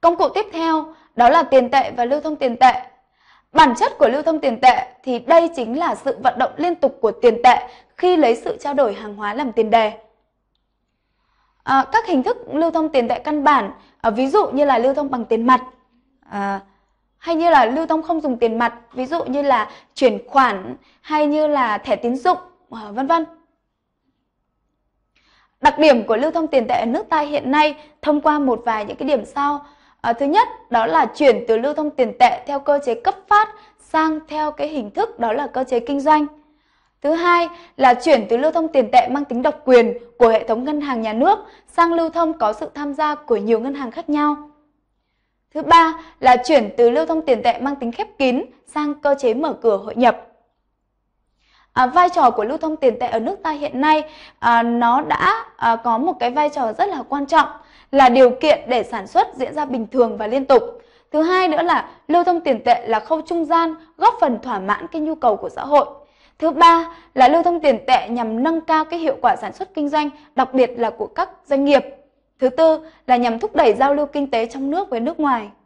Công cụ tiếp theo đó là tiền tệ và lưu thông tiền tệ. Bản chất của lưu thông tiền tệ thì đây chính là sự vận động liên tục của tiền tệ khi lấy sự trao đổi hàng hóa làm tiền đề. À, các hình thức lưu thông tiền tệ căn bản, à, ví dụ như là lưu thông bằng tiền mặt, à, hay như là lưu thông không dùng tiền mặt, ví dụ như là chuyển khoản hay như là thẻ tín dụng, à, vân vân. Đặc điểm của lưu thông tiền tệ ở nước ta hiện nay thông qua một vài những cái điểm sau À, thứ nhất đó là chuyển từ lưu thông tiền tệ theo cơ chế cấp phát sang theo cái hình thức đó là cơ chế kinh doanh. Thứ hai là chuyển từ lưu thông tiền tệ mang tính độc quyền của hệ thống ngân hàng nhà nước sang lưu thông có sự tham gia của nhiều ngân hàng khác nhau. Thứ ba là chuyển từ lưu thông tiền tệ mang tính khép kín sang cơ chế mở cửa hội nhập à, vai trò của lưu thông tiền tệ ở nước ta hiện nay à, nó đã à, có một cái vai trò rất là quan trọng là điều kiện để sản xuất diễn ra bình thường và liên tục. Thứ hai nữa là lưu thông tiền tệ là khâu trung gian góp phần thỏa mãn cái nhu cầu của xã hội. Thứ ba là lưu thông tiền tệ nhằm nâng cao cái hiệu quả sản xuất kinh doanh, đặc biệt là của các doanh nghiệp. Thứ tư là nhằm thúc đẩy giao lưu kinh tế trong nước với nước ngoài.